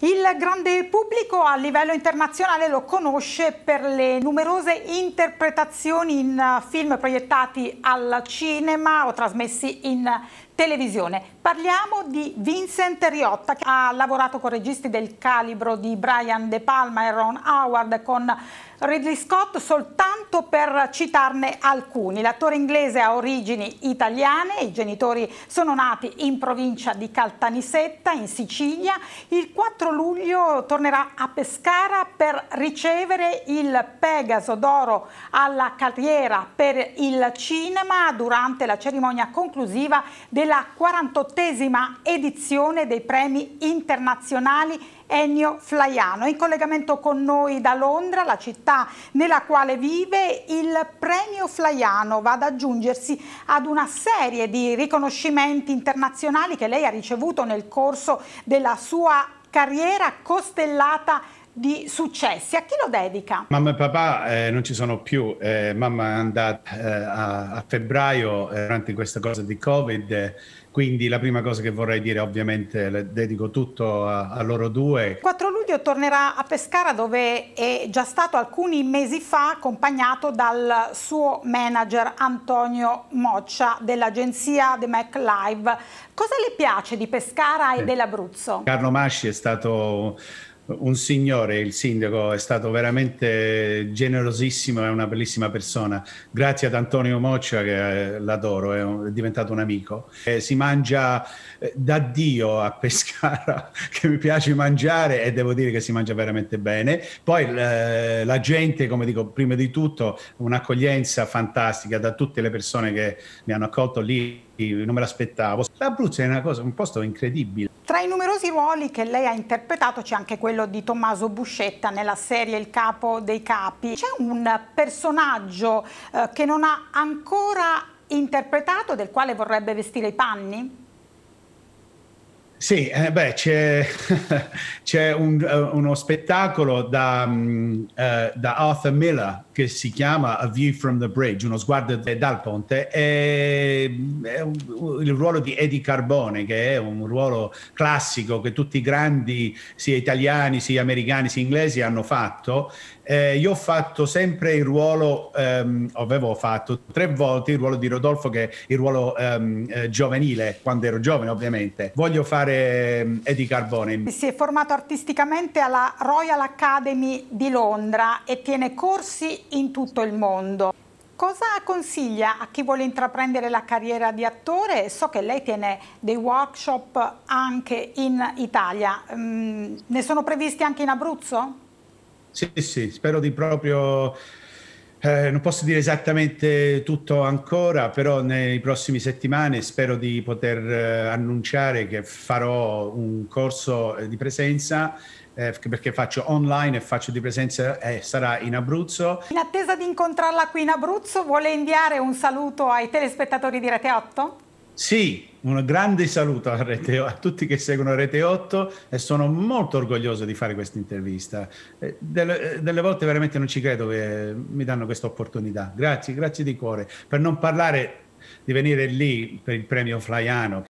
Il grande pubblico a livello internazionale lo conosce per le numerose interpretazioni in eh, film proiettati al cinema o trasmessi in televisione. Parliamo di Vincent Riotta che ha lavorato con registi del calibro di Brian De Palma e Ron Howard con Ridley Scott soltanto per citarne alcuni. L'attore inglese ha origini italiane, i genitori sono nati in provincia di Caltanissetta, in Sicilia. Il 4 luglio tornerà a Pescara per ricevere il Pegaso d'Oro alla carriera per il cinema durante la cerimonia conclusiva del la 48esima edizione dei premi internazionali Ennio Flaiano. In collegamento con noi da Londra, la città nella quale vive, il premio Flaiano va ad aggiungersi ad una serie di riconoscimenti internazionali che lei ha ricevuto nel corso della sua carriera costellata di successi. A chi lo dedica? Mamma e papà eh, non ci sono più. Eh, mamma è andata eh, a, a, febbraio eh, durante questa cosa di Covid. Quindi la prima cosa che vorrei dire, ovviamente, le dedico tutto a, a loro due. Il 4 luglio tornerà a Pescara dove è già stato alcuni mesi fa accompagnato dal suo manager Antonio Moccia dell'agenzia The Mac Live. Cosa le piace di Pescara e dell'Abruzzo? Carlo Masci è stato un signore, il sindaco, è stato veramente generosissimo, è una bellissima persona. Grazie ad Antonio Moccia che eh, l'adoro, è, un, è diventato un amico. E si mangia eh, da Dio a Pescara, che mi piace mangiare e devo dire che si mangia veramente bene. Poi la, eh, la gente, come dico prima di tutto, un'accoglienza fantastica da tutte le persone che mi hanno accolto lì non me l'aspettavo. L'Abruzzo è una cosa, un posto incredibile. Tra i numerosi ruoli che lei ha interpretato c'è anche quello di Tommaso Buscetta nella serie Il capo dei capi. C'è un personaggio eh, che non ha ancora interpretato del quale vorrebbe vestire i panni? Sì, eh, beh, c'è, c'è un, eh, uno spettacolo da, um, uh, da, Arthur Miller che si chiama A View from the Bridge, uno sguardo dal ponte, e, è un, il ruolo di Eddie Carbone, che è un ruolo classico che tutti i grandi, sia italiani, sia americani, sia inglesi, hanno fatto. Eh, io ho fatto sempre il ruolo, um, avevo fatto tre volte il ruolo di Rodolfo, che è il ruolo um, eh, giovanile, quando ero giovane ovviamente. Voglio fare fare ehm, Eddie Carbone. Si è formato artisticamente alla Royal Academy di Londra e tiene corsi in tutto il mondo. Cosa consiglia a chi vuole intraprendere la carriera di attore? So che lei tiene dei workshop anche in Italia. Mm, ne sono previsti anche in Abruzzo? Sì, sì, spero di proprio eh, non posso dire esattamente tutto ancora, però nei prossimi settimane spero di poter eh, annunciare che farò un corso eh, di presenza eh, perché faccio online e faccio di presenza e eh, sarà in Abruzzo. In attesa di incontrarla qui in Abruzzo, vuole inviare un saluto ai telespettatori di Rete 8? Sì, un grande saluto a, Rete, a, tutti che seguono Rete 8 e sono molto orgoglioso di fare questa intervista. Eh, delle, eh, delle, volte veramente non ci credo che mi danno questa opportunità. Grazie, grazie di cuore. Per non parlare di venire lì per il premio Flaiano,